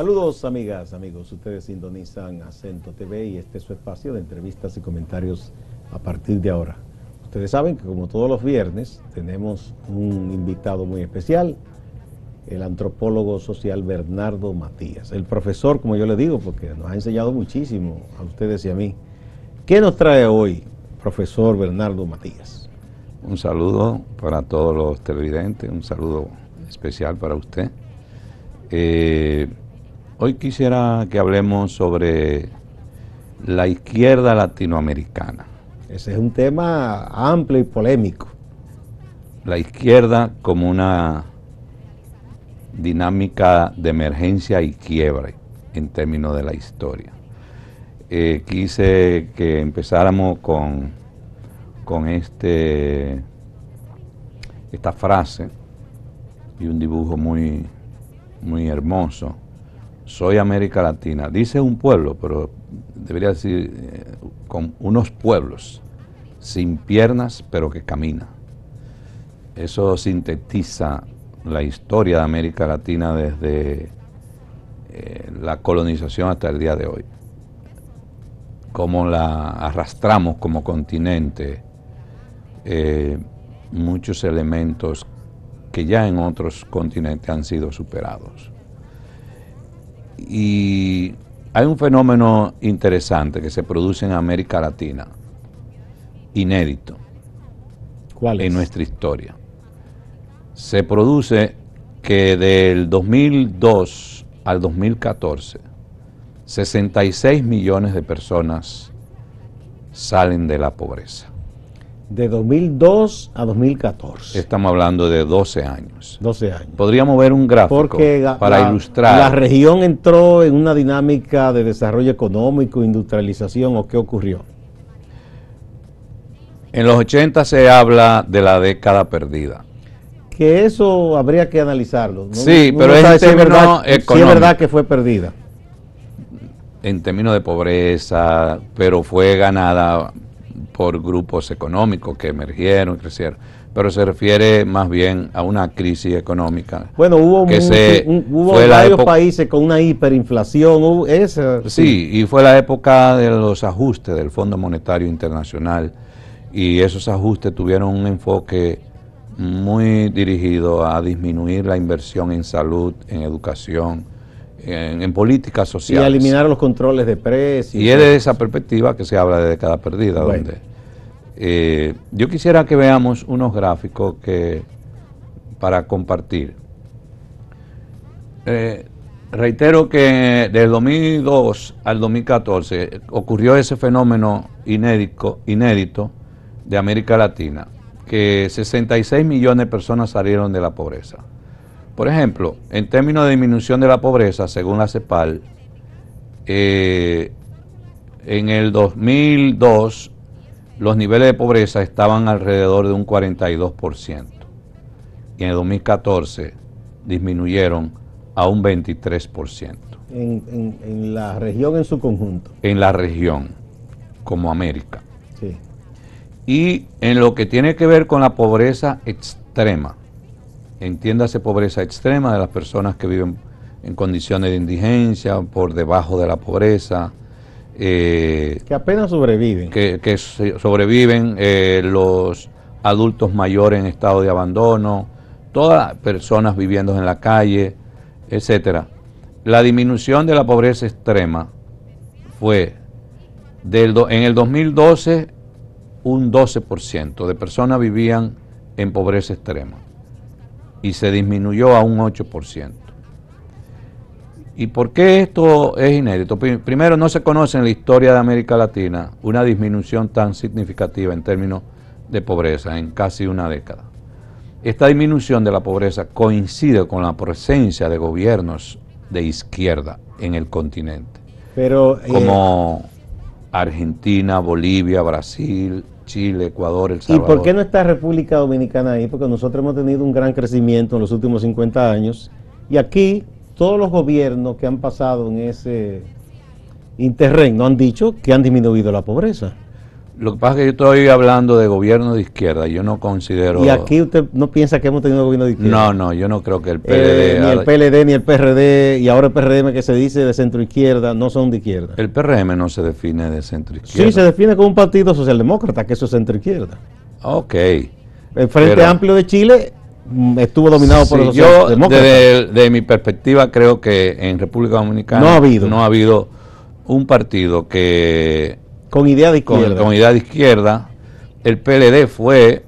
Saludos amigas, amigos. Ustedes sintonizan Acento TV y este es su espacio de entrevistas y comentarios a partir de ahora. Ustedes saben que como todos los viernes tenemos un invitado muy especial, el antropólogo social Bernardo Matías, el profesor, como yo le digo, porque nos ha enseñado muchísimo a ustedes y a mí. ¿Qué nos trae hoy, profesor Bernardo Matías? Un saludo para todos los televidentes, un saludo especial para usted. Eh, Hoy quisiera que hablemos sobre la izquierda latinoamericana. Ese es un tema amplio y polémico. La izquierda como una dinámica de emergencia y quiebre en términos de la historia. Eh, quise que empezáramos con, con este, esta frase y un dibujo muy, muy hermoso soy América Latina. Dice un pueblo, pero debería decir eh, con unos pueblos, sin piernas pero que camina. Eso sintetiza la historia de América Latina desde eh, la colonización hasta el día de hoy. Cómo la arrastramos como continente, eh, muchos elementos que ya en otros continentes han sido superados. Y hay un fenómeno interesante que se produce en América Latina, inédito, es? en nuestra historia. Se produce que del 2002 al 2014, 66 millones de personas salen de la pobreza. De 2002 a 2014. Estamos hablando de 12 años. 12 años. Podríamos ver un gráfico para ilustrar. La región entró en una dinámica de desarrollo económico, industrialización, ¿o qué ocurrió? En los 80 se habla de la década perdida. Que eso habría que analizarlo. Sí, pero verdad, es verdad que fue perdida. En términos de pobreza, pero fue ganada por grupos económicos que emergieron y crecieron, pero se refiere más bien a una crisis económica. Bueno, hubo, que hubo varios países con una hiperinflación. sí, y fue la época de los ajustes del Fondo Monetario Internacional y esos ajustes tuvieron un enfoque muy dirigido a disminuir la inversión en salud, en educación, en, política políticas sociales. Y eliminar los controles de precios. Y es de esa perspectiva que se habla de década perdida, ¿dónde? donde eh, yo quisiera que veamos unos gráficos que para compartir. Eh, reitero que del 2002 al 2014 ocurrió ese fenómeno inédito, inédito de América Latina, que 66 millones de personas salieron de la pobreza. Por ejemplo, en términos de disminución de la pobreza, según la CEPAL, eh, en el 2002 los niveles de pobreza estaban alrededor de un 42%. Y en el 2014 disminuyeron a un 23%. En, la región en su conjunto. En la región, como América. Sí. Y en lo que tiene que ver con la pobreza extrema, entiéndase pobreza extrema de las personas que viven en condiciones de indigencia, por debajo de la pobreza, eh, que apenas sobreviven. Que, sobreviven eh, los adultos mayores en estado de abandono, todas personas viviendo en la calle, etcétera. La disminución de la pobreza extrema fue del en el 2012 un 12% de personas vivían en pobreza extrema y se disminuyó a un 8%. ¿Y por qué esto es inédito? Primero, no se conoce en la historia de América Latina una disminución tan significativa en términos de pobreza en casi una década. Esta disminución de la pobreza coincide con la presencia de gobiernos de izquierda en el continente. Pero, eh, como Argentina, Bolivia, Brasil, Chile, Ecuador, El Salvador. ¿Y por qué no está República Dominicana ahí? Porque nosotros hemos tenido un gran crecimiento en los últimos 50 años y aquí todos los gobiernos que han pasado en ese interregno han dicho que han disminuido la pobreza. Lo que pasa es que yo estoy hablando de gobierno de izquierda, yo no considero... ¿Y aquí usted no piensa que hemos tenido gobierno de izquierda? No, no, yo no creo que el eh, PLD... ni el PLD ni el PRD, y ahora el PRM que se dice de centro izquierda, no son de izquierda. El PRM no se define de centro izquierda. Sí, se define como un partido socialdemócrata, que eso es centro izquierda. Ok. El Frente Amplio de Chile Mm, estuvo dominado por los yo, desde, de mi perspectiva, creo que en República Dominicana no ha habido, un partido que... Con de Con, con idea de izquierda. El PLD fue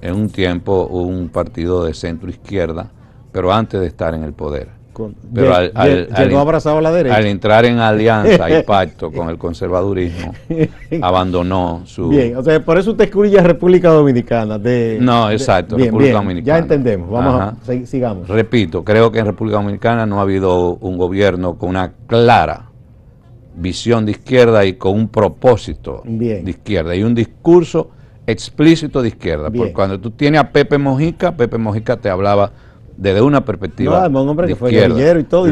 en un tiempo un partido de centro izquierda, pero antes de estar en el poder. Pero al, entrar en alianza y pacto con el conservadurismo, abandonó su. Bien, o sea, por eso usted excluye a República Dominicana. De, no, exacto, Ya entendemos, vamos sigamos. Repito, creo que en República Dominicana no ha habido un gobierno con una clara visión de izquierda y con un propósito de izquierda y un discurso explícito de izquierda. Porque cuando tú tienes a Pepe Mojica, Pepe Mojica te hablaba desde una perspectiva. No, un hombre que fue guerrillero y todo,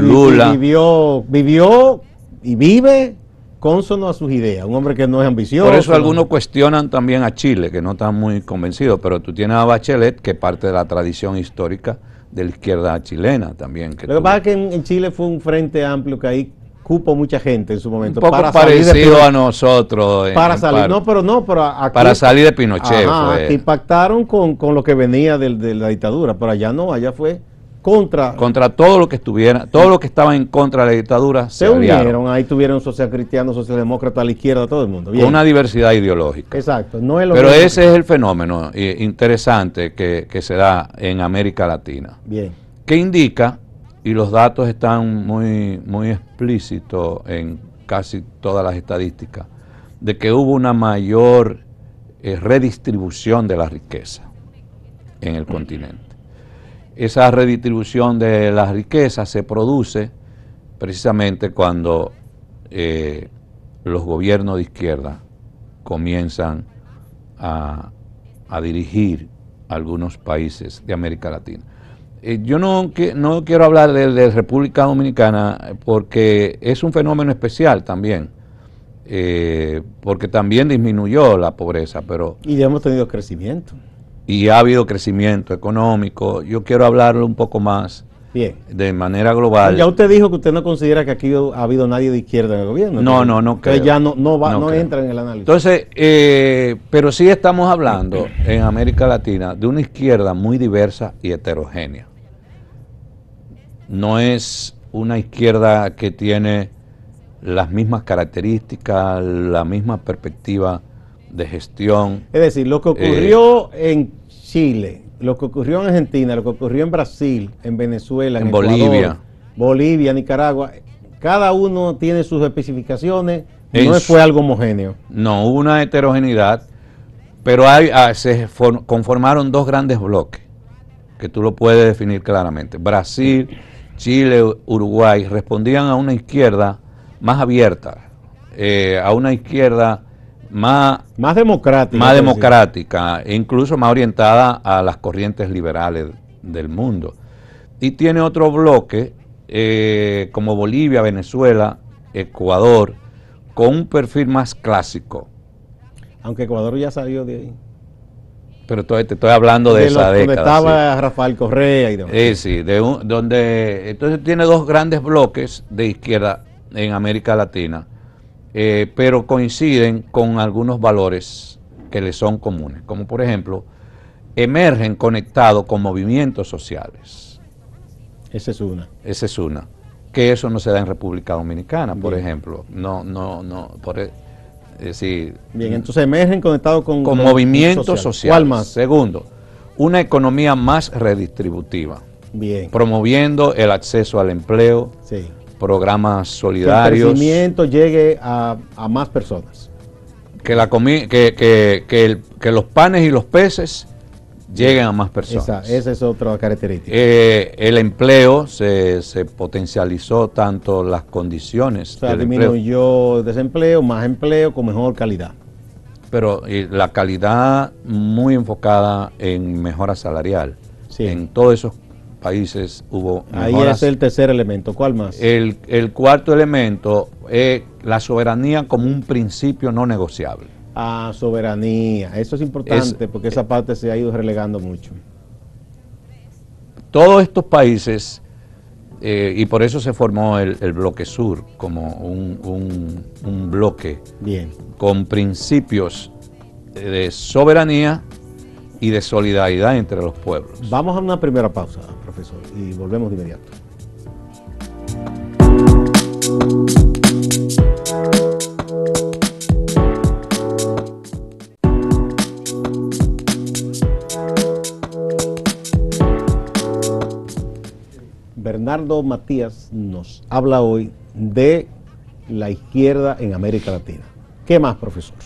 vivió, y vive cónsono a sus ideas, un hombre que no es ambicioso. Por eso algunos cuestionan también a Chile, que no están muy convencidos, pero tú tienes a Bachelet, que parte de la tradición histórica de la izquierda chilena también. Lo que pasa es que en, Chile fue un frente amplio que ahí cupo mucha gente en su momento. poco para parecido a nosotros. Para salir, no, pero no, pero Para salir de Pinochet. Ajá, con, lo que venía de, la dictadura, pero allá no, allá fue contra... Contra todo lo que estuviera, todo lo que estaba en contra de la dictadura. Se, unieron, ahí tuvieron social cristiano, socialdemócrata, a la izquierda, todo el mundo. Bien. Una diversidad ideológica. Exacto. No es pero ese es el fenómeno eh, interesante que, que se da en América Latina. Bien. Que indica y los datos están muy, muy explícitos en casi todas las estadísticas, de que hubo una mayor eh, redistribución de la riqueza en el continente. Esa redistribución de la riqueza se produce precisamente cuando eh, los gobiernos de izquierda comienzan a dirigir algunos países de América Latina. Eh, yo no, no quiero hablar de, de, República Dominicana porque es un fenómeno especial también, eh, porque también disminuyó la pobreza, pero... Y ya hemos tenido crecimiento. Y ha habido crecimiento económico. Yo quiero hablarlo un poco más. Bien. De manera global. Ya usted dijo que usted no considera que aquí ha habido nadie de izquierda en el gobierno. No, no, no. Creo. ya no, no, va, entra en el análisis. Entonces, eh, pero sí estamos hablando en América Latina de una izquierda muy diversa y heterogénea no es una izquierda que tiene las mismas características, la misma perspectiva de gestión. Es decir, lo que eh, ocurrió en Chile, lo que ocurrió en Argentina, lo que ocurrió en Brasil, en Venezuela, en, Bolivia, Bolivia, Nicaragua, cada uno tiene sus especificaciones, no fue algo homogéneo. No, hubo una heterogeneidad, pero hay, ah, se conformaron dos grandes bloques, que tú lo puedes definir claramente. Brasil Chile, Uruguay, respondían a una izquierda más abierta, eh, a una izquierda más, más democrática, democrática e incluso más orientada a las corrientes liberales del mundo. Y tiene otro bloque, eh, como Bolivia, Venezuela, Ecuador, con un perfil más clásico. Aunque Ecuador ya salió de ahí. Pero te estoy hablando de, esa década. Donde estaba Rafael Correa y demás. Sí, sí, de donde, entonces tiene dos grandes bloques de izquierda en América Latina, eh, pero coinciden con algunos valores que le son comunes, como por ejemplo, emergen conectados con movimientos sociales. Esa es una. Esa es una. Que eso no se da en República Dominicana, por ejemplo. No, no, no. Por, e- Bien, entonces emergen conectados con... Con movimientos social. más? Segundo, una economía más redistributiva. Bien. Promoviendo el acceso al empleo, sí. programas solidarios. Que el crecimiento llegue a, más personas. Que, la que, que los panes y los peces lleguen a más personas. Esa, es otra característica. Eh, el empleo se, potencializó tanto las condiciones. O sea, disminuyó desempleo, más empleo con mejor calidad. Pero la calidad muy enfocada en mejora salarial. En todos esos países hubo Ahí es el tercer elemento. ¿Cuál más? El, cuarto elemento es la soberanía como un principio no negociable a soberanía. Eso es importante porque eh, esa parte se ha ido relegando mucho. Todos estos países, eh, y por eso se formó el, bloque sur como un, bloque Bien. con principios de soberanía y de solidaridad entre los pueblos. Vamos a una primera pausa, profesor, y volvemos de inmediato. Bernardo Matías nos habla hoy de la izquierda en América Latina. ¿Qué más, profesor?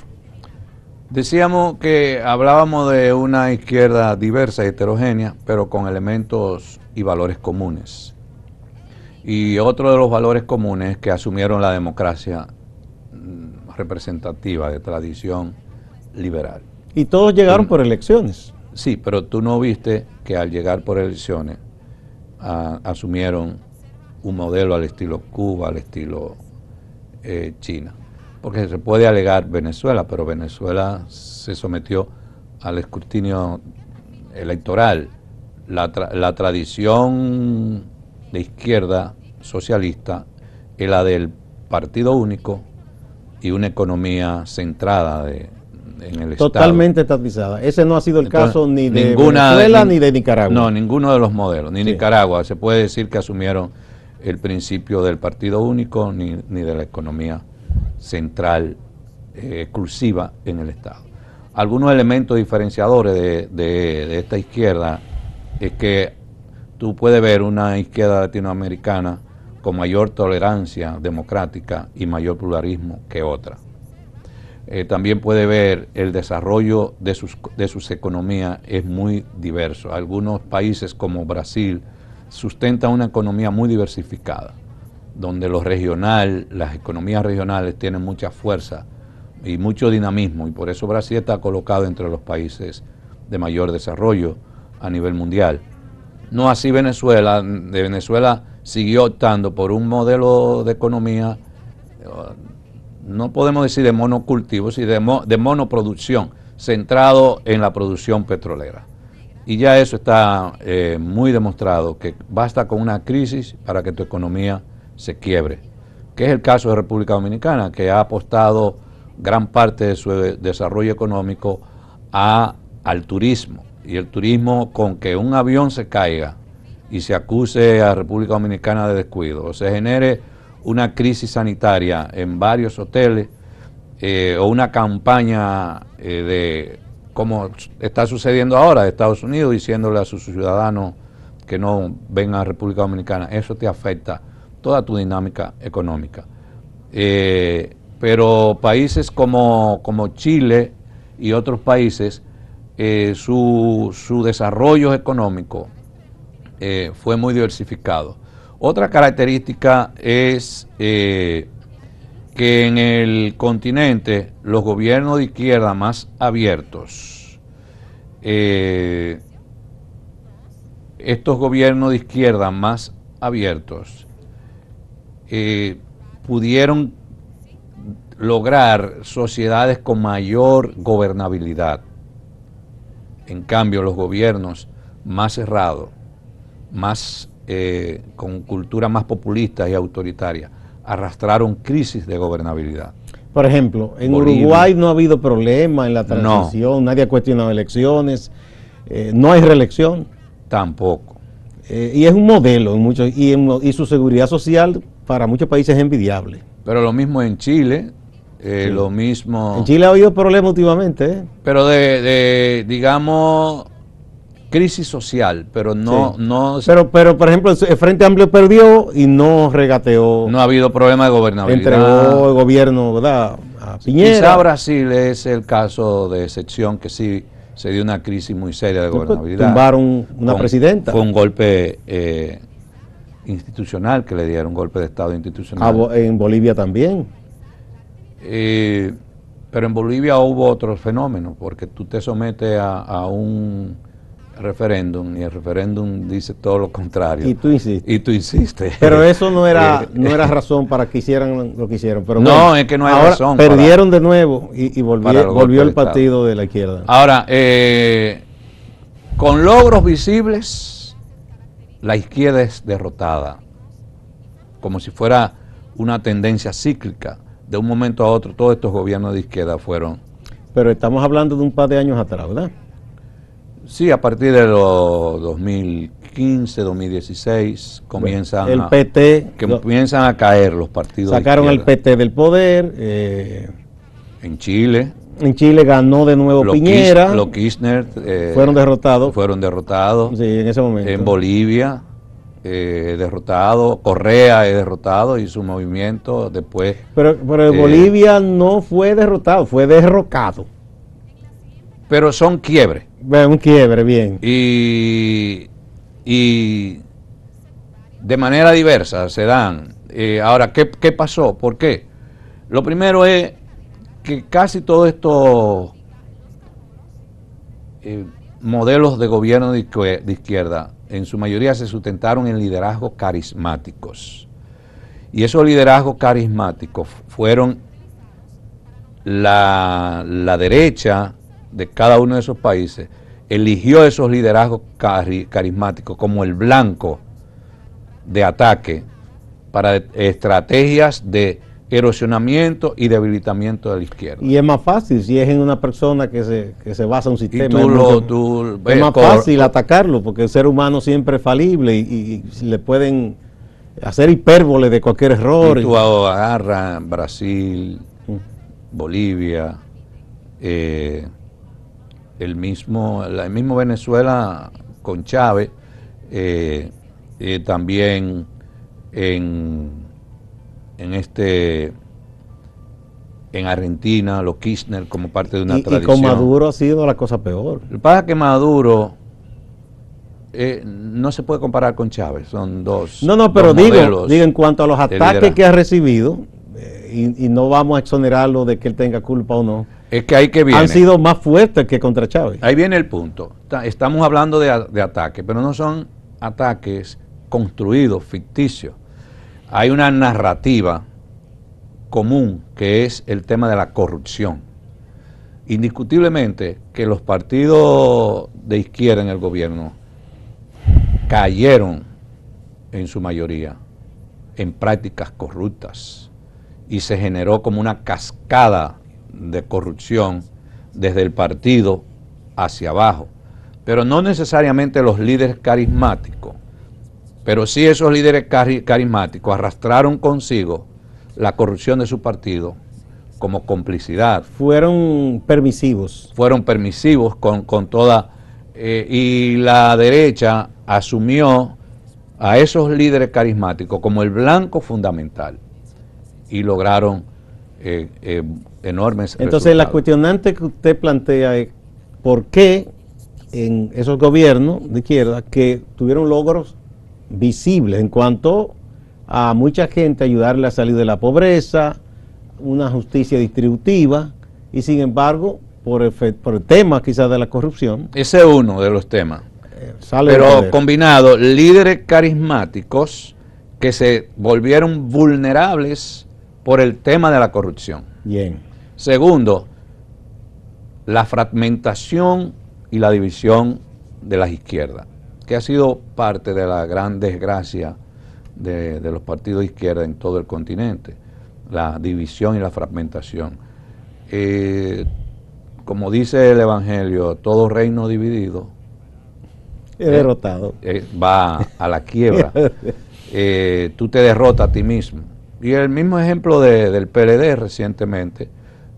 Decíamos que hablábamos de una izquierda diversa y heterogénea, pero con elementos y valores comunes. Y otro de los valores comunes que asumieron la democracia mm, representativa de tradición liberal. Y todos llegaron por elecciones. Sí, pero tú no viste que al llegar por elecciones asumieron un modelo al estilo Cuba, al estilo eh, China. Porque se puede alegar Venezuela, pero Venezuela se sometió al escrutinio electoral. La, la tradición de izquierda socialista es la del partido único y una economía centrada de, Totalmente estatizada. Ese no ha sido el caso ni de Venezuela ni, de Nicaragua. No, ninguno de los modelos. Ni Nicaragua se puede decir que asumieron el principio del partido único ni, ni de la economía central eh, exclusiva en el Estado. Algunos elementos diferenciadores de, de esta izquierda es que tú puedes ver una izquierda latinoamericana con mayor tolerancia democrática y mayor pluralismo que otra. Eh, también puede ver el desarrollo de sus, de sus economías es muy diverso. Algunos países como Brasil sustentan una economía muy diversificada, donde lo regional, las economías regionales tienen mucha fuerza y mucho dinamismo, y por eso Brasil está colocado entre los países de mayor desarrollo a nivel mundial. No así Venezuela, de Venezuela siguió optando por un modelo de economía no podemos decir de monocultivo, sino de, monoproducción, centrado en la producción petrolera. Y ya eso está eh, muy demostrado, que basta con una crisis para que tu economía se quiebre, que es el caso de República Dominicana, que ha apostado gran parte de su desarrollo económico a, al turismo. Y el turismo con que un avión se caiga y se acuse a República Dominicana de descuido o se genere una crisis sanitaria en varios hoteles eh, o una campaña eh, de como está sucediendo ahora de Estados Unidos diciéndole a sus ciudadanos que no vengan a República Dominicana, eso te afecta toda tu dinámica económica. Eh, pero países como, Chile y otros países, su, desarrollo económico fue muy diversificado. Otra característica es eh, que en el continente los gobiernos de izquierda más abiertos, eh, estos gobiernos de izquierda más abiertos eh, pudieron lograr sociedades con mayor gobernabilidad. En cambio, los gobiernos más cerrados, más eh, con cultura más populista y autoritaria, arrastraron crisis de gobernabilidad. Por ejemplo, en Uruguay no ha habido problema en la transición, nadie ha cuestionado elecciones, eh, no hay reelección. Tampoco. Eh, y es un modelo en muchos, y, su seguridad social para muchos países es envidiable. Pero lo mismo en Chile, lo mismo... En Chile ha habido problemas últimamente. Pero de digamos, crisis social, pero no... no pero, pero, por ejemplo, el Frente Amplio perdió y no regateó. No ha habido problema de gobernabilidad. Entregó el gobierno, ¿verdad? A Piñera. Quizá Brasil es el caso de excepción que sí se dio una crisis muy seria de pues, gobernabilidad. Tumbaron una presidenta. Fue un golpe eh, institucional que le dieron, un golpe de Estado institucional. en Bolivia también. Eh, pero en Bolivia hubo otros fenómenos, porque tú te sometes a un referéndum y el referéndum dice todo lo contrario. Y tú insistes. Y tú insistes. Pero eso no era, eh, no era razón para que hicieran lo que hicieron. Pero no, es que no hay razón. Perdieron de nuevo y, volvió, el partido de la izquierda. Ahora, eh, con logros visibles, la izquierda es derrotada, como si fuera una tendencia cíclica. De un momento a otro, todos estos gobiernos de izquierda fueron... Pero estamos hablando de un par de años atrás, ¿verdad? Sí, a partir de los 2015, 2016 comienzan el PT, a, que a caer los partidos. Sacaron el PT del poder. Eh, en Chile. En Chile ganó de nuevo Piñera. los Kirchner eh, fueron derrotados. Fueron derrotados. Sí, en ese momento. En Bolivia eh, derrotado, Correa es derrotado y su movimiento después. Pero, pero Bolivia no fue derrotado, fue derrocado. Pero son quiebres un quiebre, bien. Y, de manera diversa se dan. Eh, ahora, ¿qué, pasó? ¿Por qué? Lo primero es que casi todos estos eh, modelos de gobierno de izquierda, en su mayoría se sustentaron en liderazgos carismáticos. Y esos liderazgos carismáticos fueron la, la derecha, de cada uno de esos países eligió esos liderazgos carismáticos como el blanco de ataque para estrategias de erosionamiento y debilitamiento de la izquierda. Y es más fácil si es en una persona que se, que se basa un sistema. es, eh, más fácil atacarlo porque el ser humano siempre es falible y, le pueden hacer hipérbole de cualquier error. Y tú Brasil, mm. Bolivia, eh, el mismo, el mismo Venezuela con Chávez, eh, eh, también en, en este en Argentina, los Kirchner como parte de una tradición. Y con Maduro ha sido la cosa peor. El que que Maduro eh, no se puede comparar con Chávez, son dos. No, no, pero digo, en cuanto a los ataques que ha recibido, y, no vamos a exonerarlo de que él tenga culpa o no. Es que ahí que viene. Han sido más fuertes que contra Chávez. Ahí viene el punto. Estamos hablando de, de ataques, pero no son ataques construidos, ficticios. Hay una narrativa común que es el tema de la corrupción. Indiscutiblemente que los partidos de izquierda en el gobierno cayeron en su mayoría en prácticas corruptas y se generó como una cascada de corrupción desde el partido hacia abajo, pero no necesariamente los líderes carismáticos, pero sí esos líderes carismáticos arrastraron consigo la corrupción de su partido como complicidad. Fueron permisivos. Fueron permisivos con, toda... Eh, y la derecha asumió a esos líderes carismáticos como el blanco fundamental y lograron eh, eh, enormes. Entonces la cuestionante que usted plantea es por qué en esos gobiernos de izquierda que tuvieron logros visibles en cuanto a mucha gente ayudarle a salir de la pobreza, una justicia distributiva, y sin embargo, por el, por el tema quizás de la corrupción. Ese es uno de los temas. Eh, Pero combinado, líderes carismáticos que se volvieron vulnerables por el tema de la corrupción. Bien. Segundo, la fragmentación y la división de las izquierdas, que ha sido parte de la gran desgracia de, los partidos de izquierda en todo el continente, la división y la fragmentación. Eh, como dice el Evangelio, todo reino dividido es derrotado. Eh, eh, va a la quiebra. tú te derrotas a ti mismo. Y el mismo ejemplo del PLD recientemente,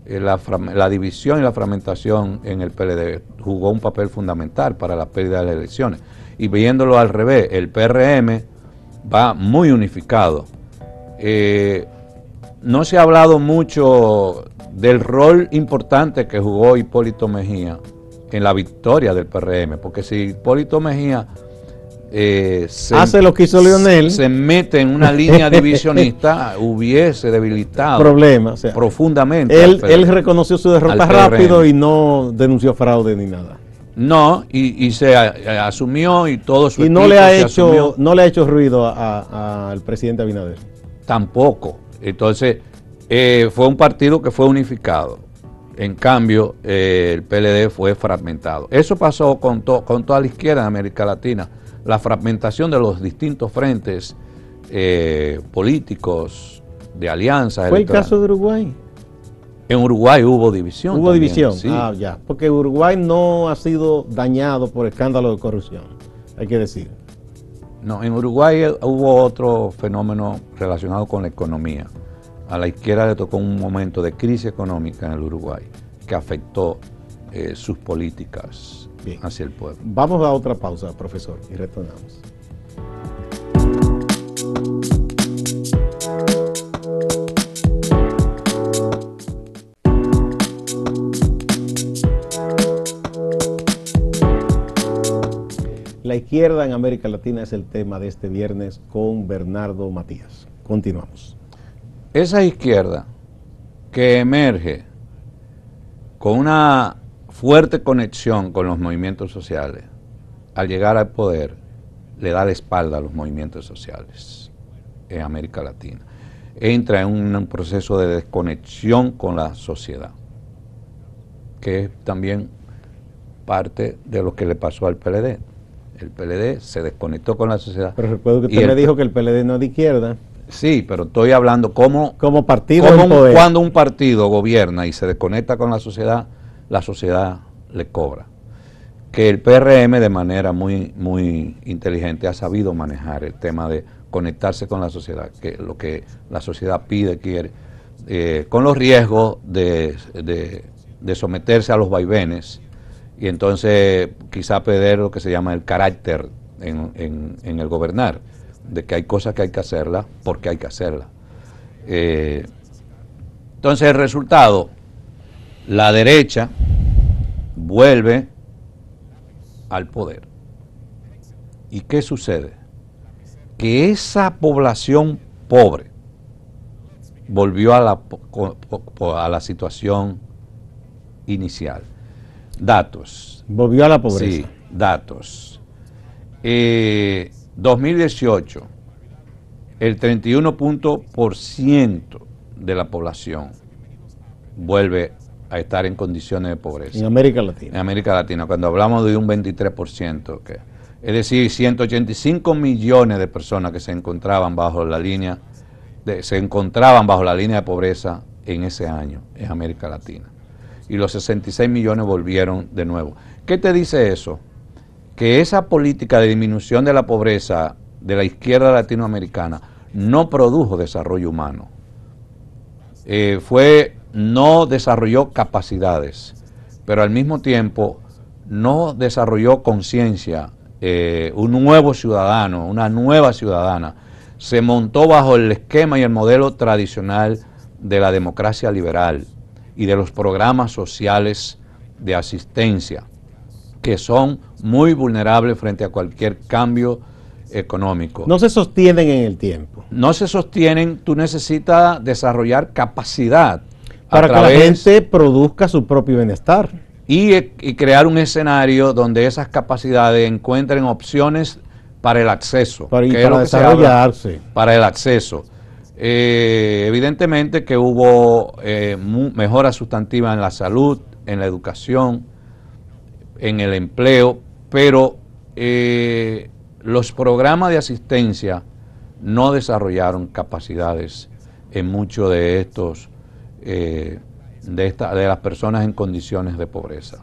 eh, la, división y la fragmentación en el PLD jugó un papel fundamental para la pérdida de las elecciones. Y viéndolo al revés, el PRM va muy unificado. Eh, no se ha hablado mucho del rol importante que jugó Hipólito Mejía en la victoria del PRM, porque si Hipólito Mejía eh, se, hace lo que hizo Leonel, se mete en una línea divisionista, hubiese debilitado profundamente. Él, reconoció su derrota rápido y no denunció fraude ni nada. No, y, se eh, asumió y todo su y no le ha hecho no le ha hecho ruido al presidente Abinader. Tampoco. Entonces eh, fue un partido que fue unificado. En cambio, el PLD fue fragmentado. Eso pasó con, con toda la izquierda en América Latina la fragmentación de los distintos frentes eh, políticos, de alianzas. ¿Fue el caso de Uruguay? En Uruguay hubo división. Hubo división, sí. Ah, ya. Porque Uruguay no ha sido dañado por escándalo de corrupción, hay que decir. No, en Uruguay eh, hubo otro fenómeno relacionado con la economía. A la izquierda le tocó un momento de crisis económica en el Uruguay que afectó eh, sus políticas hacia el pueblo. Vamos a otra pausa, profesor, y retornamos. La izquierda en América Latina es el tema de este viernes con Bernardo Matías. Continuamos. Esa izquierda que emerge con una fuerte conexión con los movimientos sociales, al llegar al poder, le da la espalda a los movimientos sociales en América Latina. Entra en un proceso de desconexión con la sociedad, que es también parte de lo que le pasó al PLD. El PLD se desconectó con la sociedad. Pero recuerdo que usted me dijo que el PLD no es de izquierda. Sí, pero estoy hablando como, como partido. Como cuando un partido gobierna y se desconecta con la sociedad, la sociedad le cobra. Que el PRM de manera muy, muy inteligente ha sabido manejar el tema de conectarse con la sociedad, que lo que la sociedad pide, quiere, eh, con los riesgos de, de, someterse a los vaivenes y entonces quizá perder lo que se llama el carácter en, en, el gobernar, de que hay cosas que hay que hacerlas porque hay que hacerlas. Eh, entonces el resultado la derecha vuelve al poder. ¿Y qué sucede? Que esa población pobre volvió a la, situación inicial. Datos. Volvió a la pobreza. Sí, datos. 2018, eh, el 31% de la población vuelve a estar en condiciones de pobreza. En América Latina. En América Latina, cuando hablamos de un 23%, que, es decir, 185 millones de personas que se encontraban bajo la línea, de, se encontraban bajo la línea de pobreza en ese año, en América Latina. Y los 66 millones volvieron de nuevo. ¿Qué te dice eso? Que esa política de disminución de la pobreza de la izquierda latinoamericana no produjo desarrollo humano. Eh, fue no desarrolló capacidades, pero al mismo tiempo no desarrolló conciencia, eh, un nuevo ciudadano, una nueva ciudadana. Se montó bajo el esquema y el modelo tradicional de la democracia liberal y de los programas sociales de asistencia, que son muy vulnerables frente a cualquier cambio económico. No se sostienen en el tiempo. No se sostienen, tú necesitas desarrollar capacidad para que la gente produzca su propio bienestar. E, y, crear un escenario donde esas capacidades encuentren opciones para el acceso. Para, desarrollarse. Para el acceso. Eh, evidentemente que hubo eh, mejoras sustantivas en la salud, en la educación, en el empleo, pero eh, los programas de asistencia no desarrollaron capacidades en muchos de estos eh, de, de las personas en condiciones de pobreza.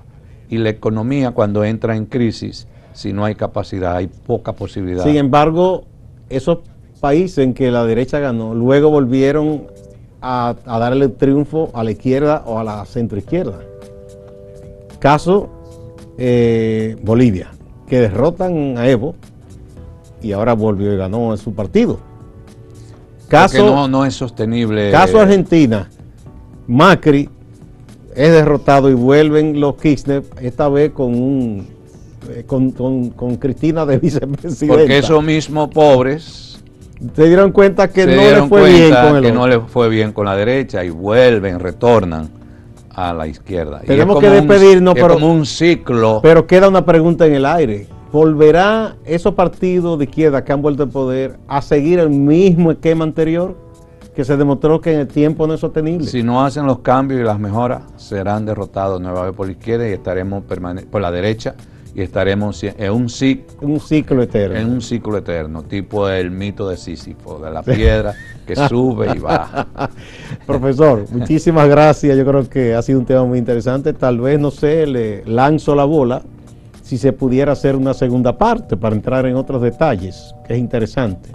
Y la economía cuando entra en crisis, si no hay capacidad, hay poca posibilidad. Sin embargo, esos países en que la derecha ganó, luego volvieron a, darle triunfo a la izquierda o a la centroizquierda. Caso eh, Bolivia, que derrotan a Evo y ahora volvió y ganó su partido. Caso, no, no es sostenible. Caso eh, Argentina, Macri es derrotado y vuelven los Kirchner, esta vez con eh, con, Cristina de vicepresidenta. Porque esos mismos pobres se dieron cuenta que no le fue bien con el que no les fue bien con la derecha y vuelven, retornan a la izquierda. Tenemos que despedirnos, pero un ciclo. Pero queda una pregunta en el aire. ¿Volverá esos partidos de izquierda que han vuelto al poder a seguir el mismo esquema anterior? que se demostró que en el tiempo no es sostenible. Si no hacen los cambios y las mejoras, serán derrotados nuevamente por la izquierda y estaremos por la derecha y estaremos en un un ciclo eterno. En un ciclo eterno, tipo el mito de Sísifo, de la piedra que sube y baja. Profesor, muchísimas gracias. Yo creo que ha sido un tema muy interesante. Tal vez, no sé, le lanzo la bola si se pudiera hacer una segunda parte para entrar en otros detalles, que es interesante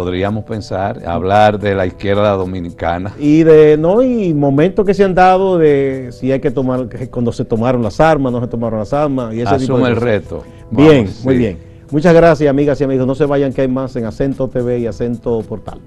podríamos pensar, hablar de la izquierda dominicana. Y de, no, y momentos que se han dado de si hay que tomar, cuando se tomaron las armas, no se tomaron las armas. Y ese Asume el reto. bien, muy bien. Muchas gracias, amigas y amigos. No se vayan, que hay más en Acento TV y Acento Portal.